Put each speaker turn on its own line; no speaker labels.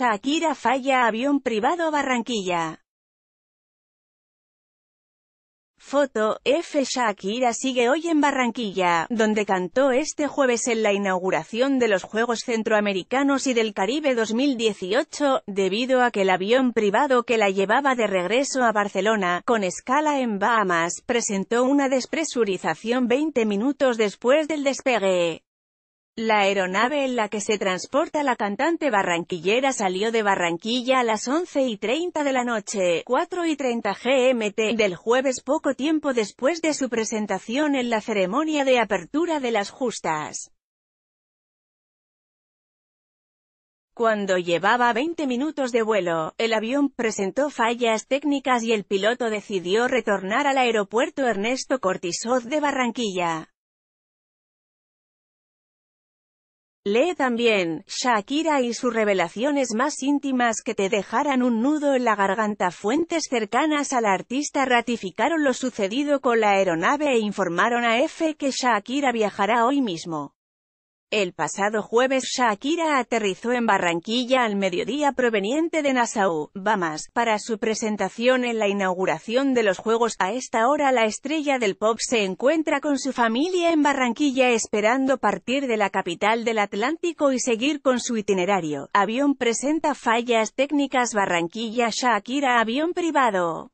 Shakira falla avión privado Barranquilla. Foto, F. Shakira sigue hoy en Barranquilla, donde cantó este jueves en la inauguración de los Juegos Centroamericanos y del Caribe 2018, debido a que el avión privado que la llevaba de regreso a Barcelona, con escala en Bahamas, presentó una despresurización 20 minutos después del despegue. La aeronave en la que se transporta la cantante barranquillera salió de Barranquilla a las 11 y 30 de la noche, 4 y 30 GMT, del jueves poco tiempo después de su presentación en la ceremonia de apertura de las justas. Cuando llevaba 20 minutos de vuelo, el avión presentó fallas técnicas y el piloto decidió retornar al aeropuerto Ernesto Cortizoz de Barranquilla. Lee también, Shakira y sus revelaciones más íntimas que te dejaran un nudo en la garganta. Fuentes cercanas al artista ratificaron lo sucedido con la aeronave e informaron a F que Shakira viajará hoy mismo. El pasado jueves Shakira aterrizó en Barranquilla al mediodía proveniente de Nassau, Bahamas, para su presentación en la inauguración de los Juegos. A esta hora la estrella del pop se encuentra con su familia en Barranquilla esperando partir de la capital del Atlántico y seguir con su itinerario. Avión presenta fallas técnicas Barranquilla Shakira Avión privado.